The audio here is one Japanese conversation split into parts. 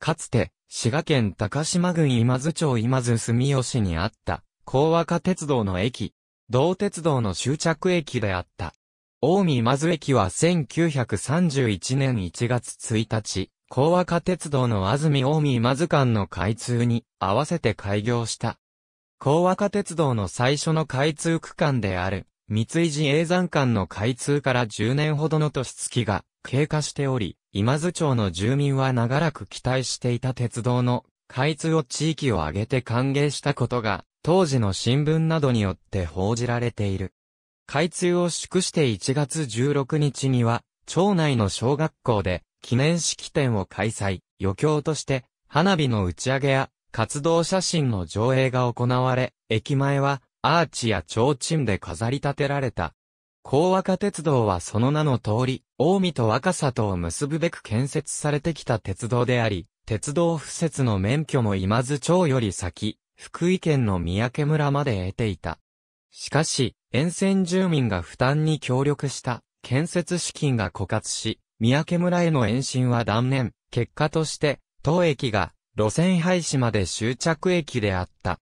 かつて、滋賀県高島郡今津町今津住吉にあった、高和歌鉄道の駅、同鉄道の終着駅であった。大見今津駅は1931年1月1日、高和歌鉄道の安住大見今津間の開通に合わせて開業した。高和歌鉄道の最初の開通区間である、三井寺永山間の開通から10年ほどの年月が経過しており、今津町の住民は長らく期待していた鉄道の開通を地域を挙げて歓迎したことが、当時の新聞などによって報じられている。開通を祝して1月16日には、町内の小学校で記念式典を開催、余興として花火の打ち上げや活動写真の上映が行われ、駅前はアーチや提灯で飾り立てられた高若鉄道はその名の通り、近江と若里を結ぶべく建設されてきた鉄道であり、鉄道敷設の免許も今津町より先、福井県の三宅村まで得ていた。しかし、沿線住民が負担に協力した建設資金が枯渇し、三宅村への延伸は断念、結果として、当駅が路線廃止まで終着駅であった。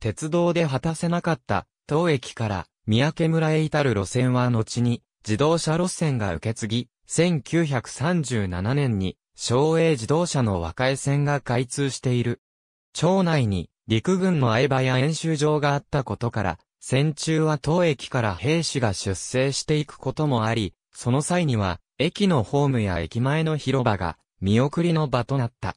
鉄道で果たせなかった当駅から三宅村へ至る路線は後に自動車路線が受け継ぎ、1937年に昭栄自動車の和解線が開通している。町内に陸軍の相場や演習場があったことから、戦中は当駅から兵士が出征していくこともあり、その際には駅のホームや駅前の広場が見送りの場となった。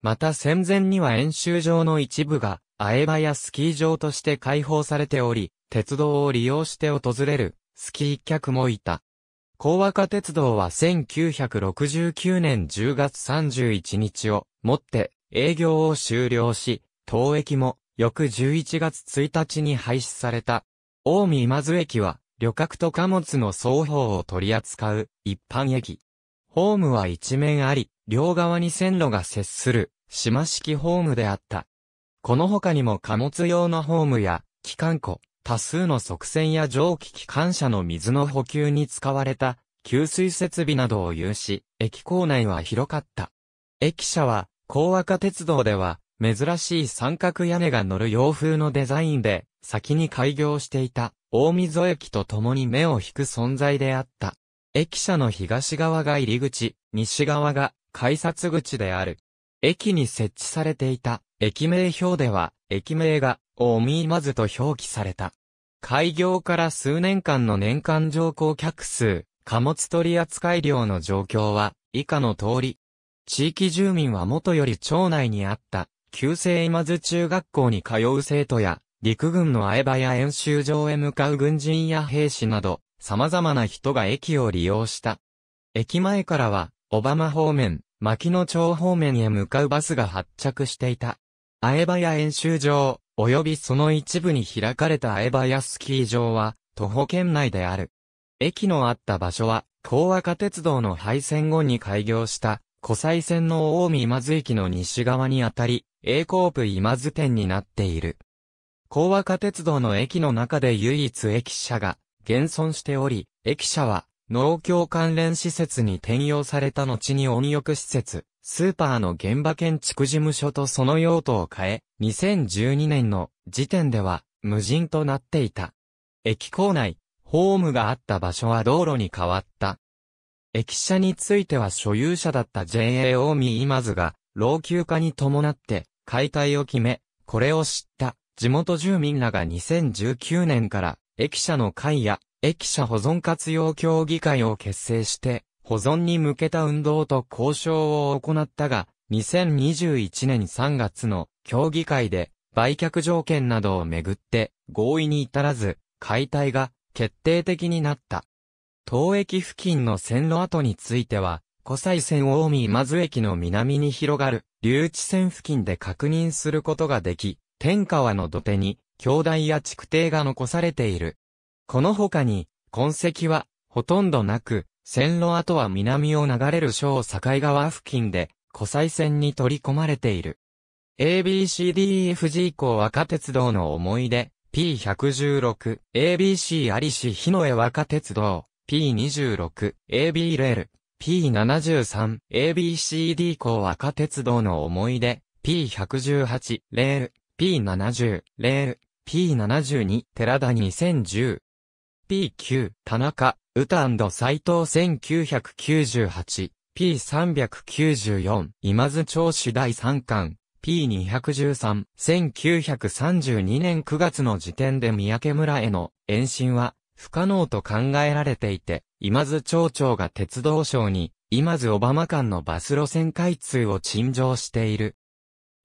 また戦前には演習場の一部が、あえばやスキー場として開放されており、鉄道を利用して訪れるスキー客もいた。高和歌鉄道は1969年10月31日をもって営業を終了し、当駅も翌11月1日に廃止された。大見今津駅は旅客と貨物の双方を取り扱う一般駅。ホームは一面あり、両側に線路が接する島式ホームであった。この他にも貨物用のホームや機関庫、多数の側線や蒸気機関車の水の補給に使われた給水設備などを有し、駅構内は広かった。駅舎は、高赤鉄道では、珍しい三角屋根が乗る洋風のデザインで、先に開業していた、大溝駅と共に目を引く存在であった。駅舎の東側が入り口、西側が改札口である。駅に設置されていた駅名表では、駅名がをみまずと表記された。開業から数年間の年間乗降客数、貨物取扱量の状況は、以下の通り。地域住民は元より町内にあった、旧制今津中学校に通う生徒や、陸軍の相場や演習場へ向かう軍人や兵士など、様々な人が駅を利用した。駅前からは、小浜方面、牧野町方面へ向かうバスが発着していた。相場や演習場、及びその一部に開かれたエバヤスキー場は、徒歩圏内である。駅のあった場所は、高和化鉄道の廃線後に開業した、湖西線の大見今津駅の西側にあたり、栄光部今津店になっている。高和化鉄道の駅の中で唯一駅舎が、現存しており、駅舎は、農協関連施設に転用された後に温浴施設、スーパーの現場建築事務所とその用途を変え、2012年の時点では無人となっていた。駅構内、ホームがあった場所は道路に変わった。駅舎については所有者だった JA 大見今津が、老朽化に伴って解体を決め、これを知った地元住民らが2019年から駅舎の会や駅舎保存活用協議会を結成して、保存に向けた運動と交渉を行ったが、2021年3月の協議会で売却条件などをめぐって合意に至らず解体が決定的になった。当駅付近の線路跡については、湖西線大見まず駅の南に広がる留置線付近で確認することができ、天川の土手に橋台や築堤が残されている。この他に痕跡はほとんどなく、線路跡は南を流れる小境川付近で湖西線に取り込まれている。ABCDEFG 降若鉄道の思い出、P116、ABC ありし日の絵若鉄道、P26、AB レール、P73、ABCD 降若鉄道の思い出、P118、レール、P70、レール、P72、寺田2010。P9、田中、歌斎藤1998。P394、今津町市第3巻、P213、1932年9月の時点で三宅村への延伸は不可能と考えられていて、今津町長が鉄道省に、今津小浜間のバス路線開通を陳情している。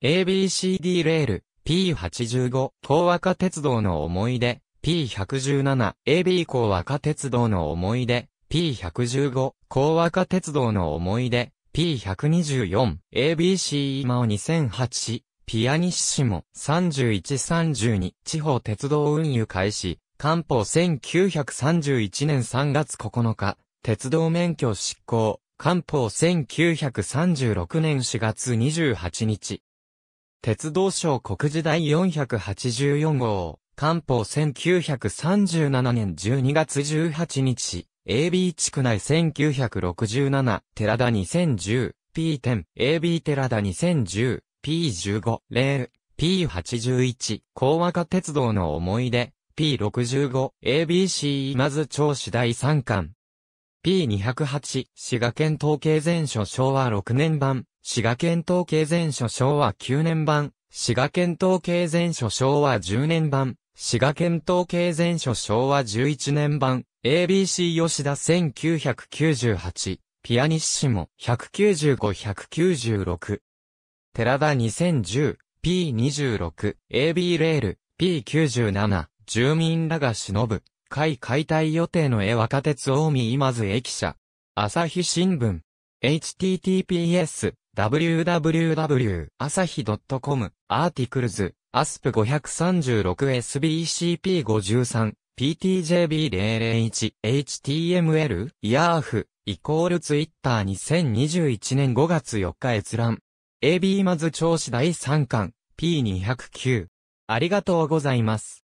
ABCD レール、P85、東和歌鉄道の思い出、P117、AB 高和歌鉄道の思い出、P115、高和歌鉄道の思い出、P124、ABC 今を2008、ピアニッシモ、3132、地方鉄道運輸開始、官報1931年3月9日、鉄道免許執行、官報1936年4月28日。鉄道省国時代484号、官報1937年12月18日。AB 地区内1967、寺田2010、P10、AB 寺田2010、P15、レール、P81、高和歌鉄道の思い出、P65、ABC まず町子第3巻。P208、滋賀県統計全書昭和6年版、滋賀県統計全書昭和9年版、滋賀県統計全書昭和10年版、滋賀県統計前書昭和11年版、ABC 吉田1998、ピアニッシモ195-196。寺田2010、P26、AB レール、P97、住民らが忍ぶ、会解体予定の絵若鉄大見今津駅舎。朝日新聞。https, www, 朝日 .com, アーティクルズ。アスプ 536SBCP53、PTJB001、HTML、イヤーフ、イコールツイッター2021年5月4日閲覧。AB まず調子第3巻、P209。ありがとうございます。